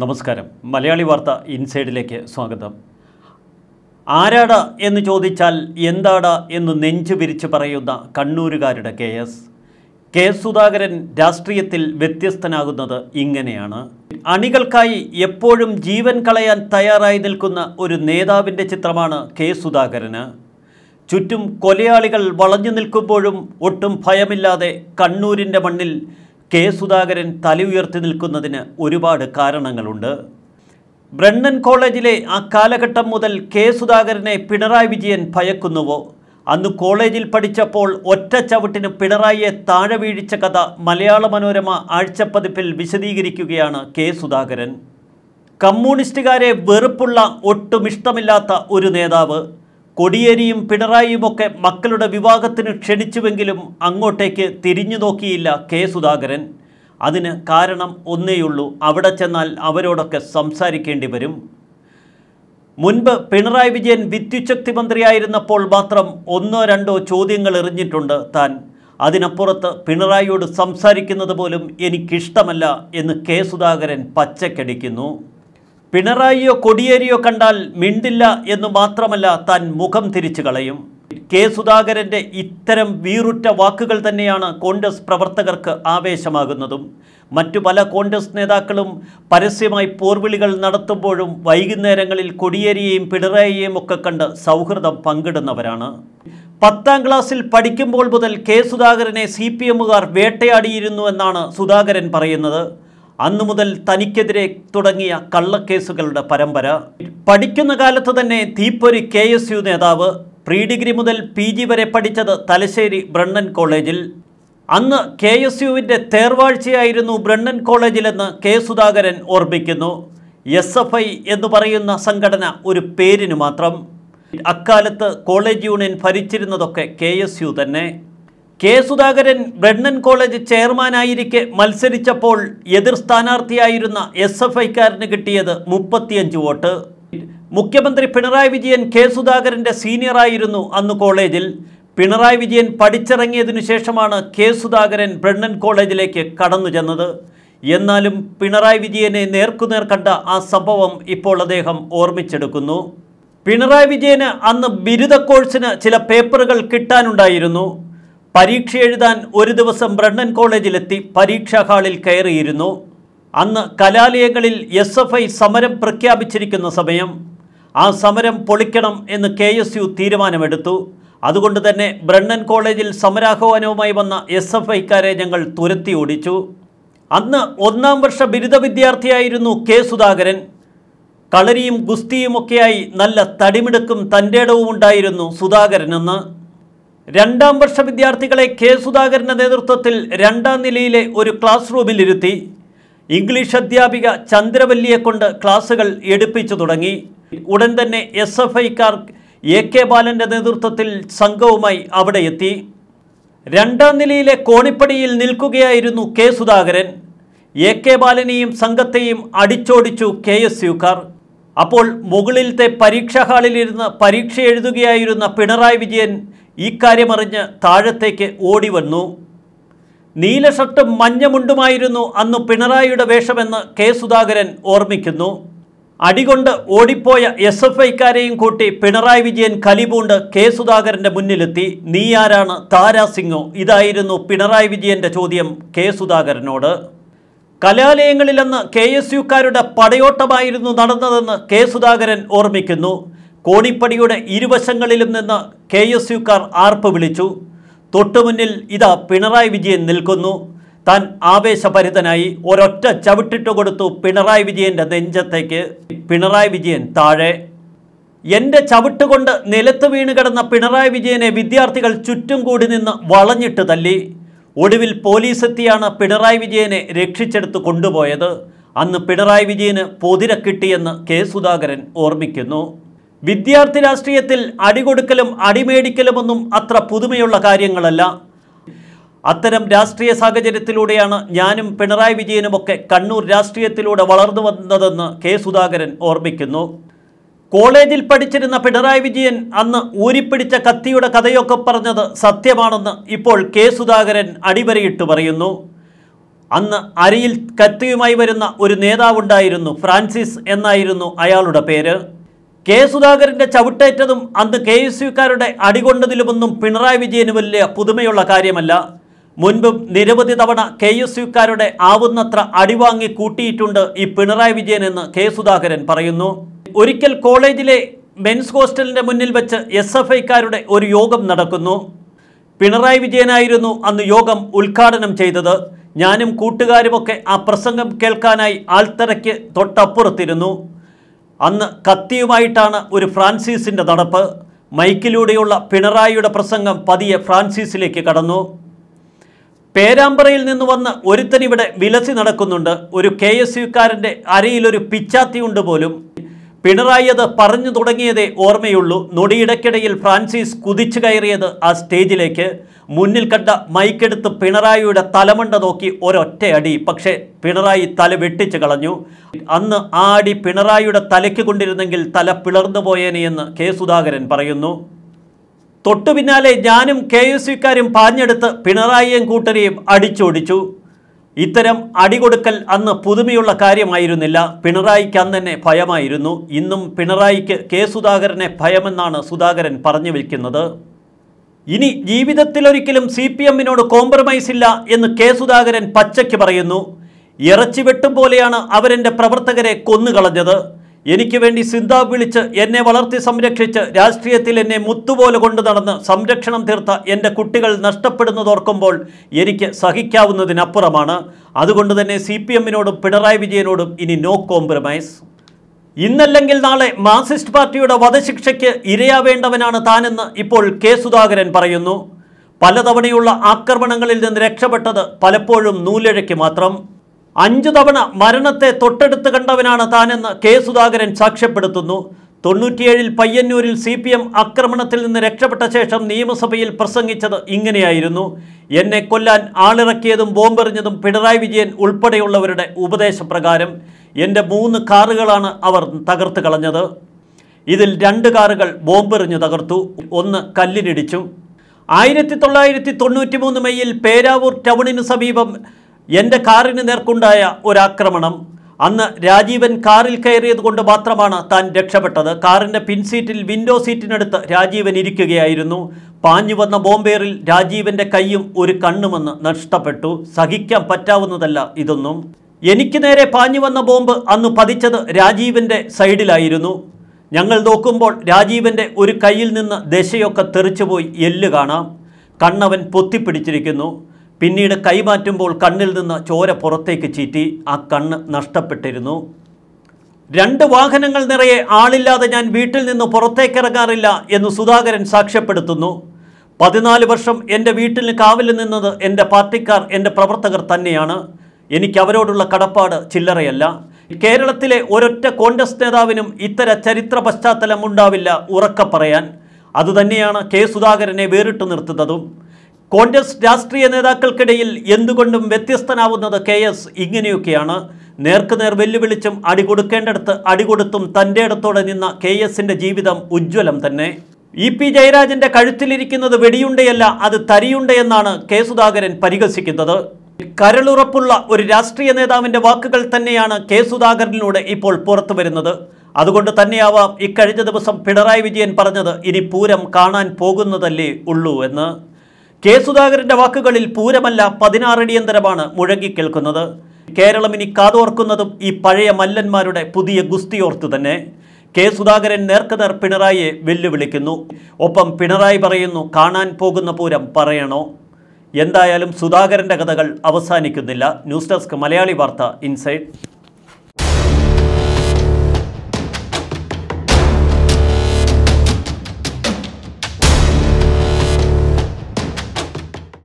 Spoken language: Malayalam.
നമസ്കാരം മലയാളി വാർത്ത ഇൻസൈഡിലേക്ക് സ്വാഗതം ആരാട എന്ന് ചോദിച്ചാൽ എന്താട എന്ന് നെഞ്ചു വിരിച്ച് പറയുന്ന കണ്ണൂരുകാരുടെ K S K S Sudhakaran രാഷ്ട്രീയത്തിൽ വ്യത്യസ്തനാകുന്നത് ഇങ്ങനെയാണ് അണികൾക്കായി എപ്പോഴും ജീവൻ കളയാൻ തയ്യാറായി നിൽക്കുന്ന ഒരു നേതാവിൻ്റെ ചിത്രമാണ് കെ സുധാകരന് ചുറ്റും കൊലയാളികൾ വളഞ്ഞു നിൽക്കുമ്പോഴും ഒട്ടും ഭയമില്ലാതെ കണ്ണൂരിൻ്റെ മണ്ണിൽ കെ സുധാകരൻ തലയുയർത്തി നിൽക്കുന്നതിന് ഒരുപാട് കാരണങ്ങളുണ്ട് ബ്രണ്ണൻ കോളേജിലെ ആ കാലഘട്ടം മുതൽ കെ സുധാകരനെ പിണറായി വിജയൻ ഭയക്കുന്നുവോ അന്ന് കോളേജിൽ പഠിച്ചപ്പോൾ ഒറ്റ ചവിട്ടിന് പിണറായിയെ താഴെ വീഴിച്ച കഥ മലയാള മനോരമ ആഴ്ചപ്പതിപ്പിൽ വിശദീകരിക്കുകയാണ് കെ സുധാകരൻ കമ്മ്യൂണിസ്റ്റുകാരെ വെറുപ്പുള്ള ഒട്ടും ഇഷ്ടമില്ലാത്ത ഒരു നേതാവ് കൊടിയേരിയും പിണറായിയുമൊക്കെ മക്കളുടെ വിവാഹത്തിന് ക്ഷണിച്ചുവെങ്കിലും അങ്ങോട്ടേക്ക് തിരിഞ്ഞു നോക്കിയില്ല കെ സുധാകരൻ അതിന് കാരണം ഒന്നേയുള്ളൂ അവിടെ ചെന്നാൽ അവരോടൊക്കെ സംസാരിക്കേണ്ടി വരും മുൻപ് പിണറായി വിജയൻ വിദ്യുച്ഛക്തി മന്ത്രിയായിരുന്നപ്പോൾ മാത്രം ഒന്നോ രണ്ടോ ചോദ്യങ്ങൾ എറിഞ്ഞിട്ടുണ്ട് താൻ അതിനപ്പുറത്ത് പിണറായിയോട് സംസാരിക്കുന്നത് പോലും എനിക്കിഷ്ടമല്ല എന്ന് കെ സുധാകരൻ പച്ചക്കടിക്കുന്നു പിണറായിയോ കൊടിയേരിയോ കണ്ടാൽ മിണ്ടില്ല എന്ന് മാത്രമല്ല താൻ മുഖം തിരിച്ചു കളയും കെ സുധാകരൻ്റെ ഇത്തരം വീറുറ്റ വാക്കുകൾ തന്നെയാണ് കോൺഗ്രസ് പ്രവർത്തകർക്ക് ആവേശമാകുന്നതും മറ്റു പല കോൺഗ്രസ് നേതാക്കളും പരസ്യമായി പോർവിളികൾ നടത്തുമ്പോഴും വൈകുന്നേരങ്ങളിൽ കൊടിയേരിയെയും പിണറായിയെയും ഒക്കെ കണ്ട് സൗഹൃദം പങ്കിടുന്നവരാണ് പത്താം ക്ലാസ്സിൽ പഠിക്കുമ്പോൾ മുതൽ കെ സുധാകരനെ സി പി എമ്മുകാർ വേട്ടയാടിയിരുന്നു എന്നാണ് സുധാകരൻ പറയുന്നത് അന്നു മുതൽ തനിക്കെതിരെ തുടങ്ങിയ കള്ളക്കേസുകളുടെ പരമ്പര പഠിക്കുന്ന കാലത്ത് തന്നെ തീപ്പൊരി കെ എസ് യു നേതാവ് പ്രീ ഡിഗ്രി മുതൽ പി ജി വരെ പഠിച്ചത് തലശ്ശേരി ബ്രണ്ണൻ കോളേജിൽ അന്ന് കെ എസ് യുവിൻ്റെ തേർവാഴ്ചയായിരുന്നു ബ്രണ്ണൻ കോളേജിലെന്ന് കെ സുധാകരൻ ഓർമ്മിക്കുന്നു എസ് എഫ് ഐ എന്ന് പറയുന്ന സംഘടന ഒരു പേരിന് മാത്രം അക്കാലത്ത് കോളേജ് യൂണിയൻ ഭരിച്ചിരുന്നതൊക്കെ കെ എസ് യു തന്നെ കെ സുധാകരൻ ബ്രണ്ണൻ കോളേജ് ചെയർമാനായിരിക്കെ മത്സരിച്ചപ്പോൾ എതിർ സ്ഥാനാർത്ഥിയായിരുന്ന എസ് എഫ് ഐക്കാരന് കിട്ടിയത് മുപ്പത്തിയഞ്ച് വോട്ട് മുഖ്യമന്ത്രി പിണറായി വിജയൻ കെ സുധാകരൻ്റെ സീനിയറായിരുന്നു അന്ന് കോളേജിൽ പിണറായി വിജയൻ പഠിച്ചിറങ്ങിയതിനു ശേഷമാണ് കെ സുധാകരൻ ബ്രണ്ണൻ കോളേജിലേക്ക് കടന്നു ചെന്നത് എന്നാലും പിണറായി വിജയനെ നേർക്കുനേർ കണ്ട ആ സംഭവം ഇപ്പോൾ അദ്ദേഹം ഓർമ്മിച്ചെടുക്കുന്നു പിണറായി വിജയന് അന്ന് ബിരുദ കോഴ്സിന് ചില പേപ്പറുകൾ കിട്ടാനുണ്ടായിരുന്നു പരീക്ഷ എഴുതാൻ ഒരു ദിവസം ബ്രണ്ണൻ കോളേജിലെത്തി പരീക്ഷാ ഹാളിൽ കയറിയിരുന്നു അന്ന് കലാലയങ്ങളിൽ എസ് എഫ് ഐ സമരം പ്രഖ്യാപിച്ചിരിക്കുന്ന സമയം ആ സമരം പൊളിക്കണം എന്ന് കെ എസ് യു തീരുമാനമെടുത്തു അതുകൊണ്ട് തന്നെ ബ്രണ്ണൻ കോളേജിൽ സമരാഹ്വാനവുമായി വന്ന എസ് എഫ് ഐക്കാരെ ഞങ്ങൾ തുരത്തി ഓടിച്ചു അന്ന് ഒന്നാം വർഷ ബിരുദ വിദ്യാർത്ഥിയായിരുന്നു കെ സുധാകരൻ കളരിയും ഗുസ്തിയുമൊക്കെയായി നല്ല തടിമിടുക്കും തൻ്റെടവും ഉണ്ടായിരുന്നു സുധാകരനെന്ന് രണ്ടാം വർഷ വിദ്യാർത്ഥികളെ കെ സുധാകരൻ്റെ നേതൃത്വത്തിൽ രണ്ടാം നിലയിലെ ഒരു ക്ലാസ് റൂമിലിരുത്തി ഇംഗ്ലീഷ് അധ്യാപിക ചന്ദ്രവല്ലിയെ കൊണ്ട് ക്ലാസുകൾ എടുപ്പിച്ചു തുടങ്ങി ഉടൻ തന്നെ എസ് എഫ് ഐക്കാർ എ കെ ബാലൻ്റെ നേതൃത്വത്തിൽ സംഘവുമായി അവിടെ എത്തി രണ്ടാം നിലയിലെ കോണിപ്പടിയിൽ നിൽക്കുകയായിരുന്നു കെ സുധാകരൻ എ കെ ബാലനെയും സംഘത്തെയും അടിച്ചോടിച്ചു കെ എസ് യുക്കാർ അപ്പോൾ മുകളിലത്തെ പരീക്ഷാ ഹാളിലിരുന്ന് പരീക്ഷ എഴുതുകയായിരുന്ന പിണറായി വിജയൻ ഇക്കാര്യമറിഞ്ഞ് താഴത്തേക്ക് ഓടി വന്നു നീല ഷർട്ടും മഞ്ഞമുണ്ടുമായിരുന്നു അന്ന് പിണറായിയുടെ വേഷമെന്ന് കെ സുധാകരൻ ഓർമ്മിക്കുന്നു അടികൊണ്ട് ഓടിപ്പോയ എസ് എഫ് ഐക്കാരെയും കൂട്ടി പിണറായി വിജയൻ കലിപൂണ്ട് കെ സുധാകരൻ്റെ മുന്നിലെത്തി നീ ആരാണ് താരാസിംഗോ ഇതായിരുന്നു പിണറായി വിജയന്റെ ചോദ്യം കെ സുധാകരനോട് കലാലയങ്ങളിലെന്ന് കെ എസ് യുക്കാരുടെ പടയോട്ടമായിരുന്നു നടന്നതെന്ന് കെ സുധാകരൻ ഓർമ്മിക്കുന്നു കോണിപ്പടിയുടെ ഇരുവശങ്ങളിലും നിന്ന് കെ എസ് യുക്കാർ ആർപ്പ് വിളിച്ചു തൊട്ടുമുന്നിൽ ഇതാ പിണറായി വിജയൻ നിൽക്കുന്നു താൻ ആവേശഭരിതനായി ഒരൊറ്റ ചവിട്ടിട്ട് കൊടുത്തു പിണറായി വിജയൻ്റെ നെഞ്ചത്തേക്ക് പിണറായി വിജയൻ താഴെ എൻ്റെ ചവിട്ടുകൊണ്ട് നിലത്ത് വീണ് കിടന്ന പിണറായി വിജയനെ വിദ്യാർത്ഥികൾ ചുറ്റും കൂടി നിന്ന് വളഞ്ഞിട്ട് തല്ലി ഒടുവിൽ പോലീസെത്തിയാണ് പിണറായി വിജയനെ രക്ഷിച്ചെടുത്ത് കൊണ്ടുപോയത് അന്ന് പിണറായി വിജയന് പൊതിര കിട്ടിയെന്ന് കെ സുധാകരൻ ഓർമ്മിക്കുന്നു വിദ്യാർത്ഥി രാഷ്ട്രീയത്തിൽ അടികൊടുക്കലും അടിമേടിക്കലുമൊന്നും അത്ര പുതുമയുള്ള കാര്യങ്ങളല്ല അത്തരം രാഷ്ട്രീയ സാഹചര്യത്തിലൂടെയാണ് ഞാനും പിണറായി വിജയനുമൊക്കെ കണ്ണൂർ രാഷ്ട്രീയത്തിലൂടെ വളർന്നു വന്നതെന്ന് കെ സുധാകരൻ ഓർമ്മിക്കുന്നു കോളേജിൽ പഠിച്ചിരുന്ന പിണറായി വിജയൻ അന്ന് ഊരിപ്പിടിച്ച കത്തിയുടെ കഥയൊക്കെ പറഞ്ഞത് സത്യമാണെന്ന് ഇപ്പോൾ കെ സുധാകരൻ അടിവരയിട്ട് പറയുന്നു അന്ന് അരിയിൽ കത്തിയുമായി വരുന്ന ഒരു നേതാവുണ്ടായിരുന്നു ഫ്രാൻസിസ് എന്നായിരുന്നു അയാളുടെ പേര് കെ സുധാകരന്റെ ചവിട്ടേറ്റതും അന്ന് കെ എസ് യുക്കാരുടെ അടികൊണ്ടതിലുമൊന്നും പിണറായി വിജയന് വലിയ പുതുമയുള്ള കാര്യമല്ല മുൻപും നിരവധി തവണ കെ എസ് യുക്കാരുടെ ആവുന്നത്ര അടിവാങ്ങി കൂട്ടിയിട്ടുണ്ട് ഈ പിണറായി വിജയൻ എന്ന് കെ സുധാകരൻ പറയുന്നു ഒരിക്കൽ കോളേജിലെ മെൻസ് ഹോസ്റ്റലിൻ്റെ മുന്നിൽ വെച്ച് എസ് എഫ് ഐക്കാരുടെ ഒരു യോഗം നടക്കുന്നു പിണറായി വിജയനായിരുന്നു അന്ന് യോഗം ഉദ്ഘാടനം ചെയ്തത് ഞാനും കൂട്ടുകാരുമൊക്കെ ആ പ്രസംഗം കേൾക്കാനായി ആൾത്തറയ്ക്ക് തൊട്ടപ്പുറത്തിരുന്നു അന്ന് കത്തിയുമായിട്ടാണ് ഒരു ഫ്രാൻസീസിൻ്റെ നടപ്പ് മൈക്കിലൂടെയുള്ള പിണറായിയുടെ പ്രസംഗം പതിയെ ഫ്രാൻസിസിലേക്ക് കടന്നു പേരാമ്പ്രയിൽ നിന്ന് വന്ന് ഒരുത്തനിവിടെ വിലസി നടക്കുന്നുണ്ട് ഒരു കെ എസ് യുക്കാരൻ്റെ അരയിലൊരു പിച്ചാത്തിയുണ്ട് പോലും പിണറായി അത് പറഞ്ഞു തുടങ്ങിയതേ ഓർമ്മയുള്ളൂ നൊടിയിടയ്ക്കിടയിൽ ഫ്രാൻസിസ് കുതിച്ചു കയറിയത് ആ സ്റ്റേജിലേക്ക് മുന്നിൽ കണ്ട മൈക്കെടുത്ത് പിണറായിയുടെ തലമുണ്ട നോക്കി അടി പക്ഷേ പിണറായി തല വെട്ടിച്ചു കളഞ്ഞു അന്ന് ആ അടി പിണറായിയുടെ തലയ്ക്ക് കൊണ്ടിരുന്നെങ്കിൽ തല പിളർന്നു പോയേനെയെന്ന് എന്ന് കെ സുധാകരൻ പറയുന്നു തൊട്ടു പിന്നാലെ ഞാനും കെ എസ് യുക്കാരും പാഞ്ഞെടുത്ത് പിണറായിയും കൂട്ടരെയും അടിച്ചോടിച്ചു ഇത്തരം അടികൊടുക്കൽ അന്ന് പുതുമയുള്ള കാര്യമായിരുന്നില്ല പിണറായിക്ക് അന്ന് തന്നെ ഭയമായിരുന്നു ഇന്നും പിണറായിക്ക് കെ സുധാകരനെ ഭയമെന്നാണ് സുധാകരൻ പറഞ്ഞു വയ്ക്കുന്നത് ഇനി ജീവിതത്തിലൊരിക്കലും സി പി എമ്മിനോട് കോംപ്രമൈസ് ഇല്ല എന്ന് കെ സുധാകരൻ പച്ചയ്ക്ക് പറയുന്നു ഇറച്ചി വെട്ടും പോലെയാണ് അവരെ പ്രവർത്തകരെ കൊന്നുകളഞ്ഞത് എനിക്ക് വേണ്ടി സിന്ധ വിളിച്ച് എന്നെ വളർത്തി സംരക്ഷിച്ച് രാഷ്ട്രീയത്തിൽ എന്നെ മുത്തുപോലെ കൊണ്ടു നടന്ന് സംരക്ഷണം തീർത്ത എൻ്റെ കുട്ടികൾ നഷ്ടപ്പെടുന്നതോർക്കുമ്പോൾ എനിക്ക് സഹിക്കാവുന്നതിനപ്പുറമാണ് അതുകൊണ്ട് തന്നെ സി പി എമ്മിനോടും പിണറായി വിജയനോടും ഇനി നോ കോംപ്രമൈസ് ഇന്നല്ലെങ്കിൽ നാളെ മാർസിസ്റ്റ് പാർട്ടിയുടെ വധശിക്ഷയ്ക്ക് ഇരയാവേണ്ടവനാണ് താനെന്ന് ഇപ്പോൾ കെ സുധാകരൻ പറയുന്നു പലതവണയുള്ള ആക്രമണങ്ങളിൽ നിന്ന് രക്ഷപ്പെട്ടത് പലപ്പോഴും നൂലഴയ്ക്ക് മാത്രം അഞ്ചു തവണ മരണത്തെ തൊട്ടടുത്ത് കണ്ടവനാണ് താനെന്ന് കെ സുധാകരൻ സാക്ഷ്യപ്പെടുത്തുന്നു തൊണ്ണൂറ്റിയേഴിൽ പയ്യന്നൂരിൽ സി പി എം ആക്രമണത്തിൽ നിന്ന് രക്ഷപ്പെട്ട ശേഷം നിയമസഭയിൽ പ്രസംഗിച്ചത് ഇങ്ങനെയായിരുന്നു എന്നെ കൊല്ലാൻ ആളിറക്കിയതും ബോംബെറിഞ്ഞതും പിണറായി വിജയൻ ഉൾപ്പെടെയുള്ളവരുടെ ഉപദേശപ്രകാരം എൻ്റെ മൂന്ന് കാറുകളാണ് അവർ തകർത്ത് കളഞ്ഞത് ഇതിൽ രണ്ട് കാറുകൾ ബോംബെറിഞ്ഞ് തകർത്തു ഒന്ന് കല്ലിനിടിച്ചു ആയിരത്തി തൊള്ളായിരത്തി തൊണ്ണൂറ്റി മൂന്ന് മെയ്യിൽ പേരാവൂർ ടൗണിന് സമീപം എൻ്റെ കാറിന് നേർക്കുണ്ടായ ഒരാക്രമണം അന്ന് രാജീവൻ കാറിൽ കയറിയത് കൊണ്ട് മാത്രമാണ് താൻ രക്ഷപ്പെട്ടത് കാറിൻ്റെ പിൻസീറ്റിൽ വിൻഡോ സീറ്റിനടുത്ത് രാജീവൻ ഇരിക്കുകയായിരുന്നു പാഞ്ഞു വന്ന ബോംബേറിൽ രാജീവൻ്റെ കൈയും ഒരു കണ്ണുമെന്ന് നഷ്ടപ്പെട്ടു സഹിക്കാൻ പറ്റാവുന്നതല്ല ഇതൊന്നും എനിക്ക് നേരെ പാഞ്ഞു വന്ന ബോംബ് അന്ന് പതിച്ചത് രാജീവൻ്റെ സൈഡിലായിരുന്നു ഞങ്ങൾ നോക്കുമ്പോൾ രാജീവൻ്റെ ഒരു കയ്യിൽ നിന്ന് ദശയൊക്കെ തെറിച്ചുപോയി എല്ല് കാണാം കണ്ണവൻ പൊത്തിപ്പിടിച്ചിരിക്കുന്നു പിന്നീട് കൈമാറ്റുമ്പോൾ കണ്ണിൽ നിന്ന് ചോര പുറത്തേക്ക് ചീറ്റി ആ കണ്ണ് നഷ്ടപ്പെട്ടിരുന്നു രണ്ട് വാഹനങ്ങൾ നിറയെ ആളില്ലാതെ ഞാൻ വീട്ടിൽ നിന്ന് പുറത്തേക്കിറങ്ങാറില്ല എന്ന് സുധാകരൻ സാക്ഷ്യപ്പെടുത്തുന്നു പതിനാല് വർഷം എൻ്റെ വീട്ടിൽ കാവൽ നിന്നത് എൻ്റെ പാർട്ടിക്കാർ എൻ്റെ പ്രവർത്തകർ തന്നെയാണ് എനിക്ക് അവരോടുള്ള കടപ്പാട് ചില്ലറയല്ല കേരളത്തിലെ ഒരൊറ്റ കോൺഗ്രസ് നേതാവിനും ഇത്തര ചരിത്ര പശ്ചാത്തലം ഉണ്ടാവില്ല ഉറക്ക പറയാൻ അതുതന്നെയാണ് കെ സുധാകരനെ വേറിട്ട് നിർത്തുന്നതും കോൺഗ്രസ് രാഷ്ട്രീയ നേതാക്കൾക്കിടയിൽ എന്തുകൊണ്ടും വ്യത്യസ്തനാവുന്നത് കെ എസ് ഇങ്ങനെയൊക്കെയാണ് നേർക്കുനേർ വെല്ലുവിളിച്ചും അടികൊടുക്കേണ്ടടുത്ത് അടികൊടുത്തും തൻ്റെ അടുത്തോടെ നിന്ന കെ എസിൻ്റെ ജീവിതം ഉജ്ജ്വലം തന്നെ ഇ പി ജയരാജൻ്റെ കഴുത്തിലിരിക്കുന്നത് വെടിയുണ്ടയല്ല അത് തരിയുണ്ടയെന്നാണ് കെ സുധാകരൻ പരിഹസിക്കുന്നത് കരളുറപ്പുള്ള ഒരു രാഷ്ട്രീയ നേതാവിൻ്റെ വാക്കുകൾ തന്നെയാണ് കെ സുധാകരനിലൂടെ ഇപ്പോൾ പുറത്തു വരുന്നത് അതുകൊണ്ട് തന്നെയാവാം ഇക്കഴിഞ്ഞ ദിവസം പിണറായി വിജയൻ പറഞ്ഞത് ഇനി പൂരം കാണാൻ പോകുന്നതല്ലേ ഉള്ളൂ എന്ന് കെ സുധാകരന്റെ വാക്കുകളിൽ പൂരമല്ല പതിനാറടിയന്തരമാണ് മുഴങ്ങിക്കേൾക്കുന്നത് കേരളം ഇനി കാതോർക്കുന്നതും ഈ പഴയ മല്ലന്മാരുടെ പുതിയ ഗുസ്തിയോർത്തു തന്നെ കെ സുധാകരൻ നേർക്കുനേർ പിണറായിയെ വെല്ലുവിളിക്കുന്നു ഒപ്പം പിണറായി പറയുന്നു കാണാൻ പോകുന്ന പൂരം പറയണോ എന്തായാലും സുധാകരന്റെ കഥകൾ അവസാനിക്കുന്നില്ല ന്യൂസ് ഡെസ്ക് മലയാളി വാർത്ത ഇൻസൈഡ്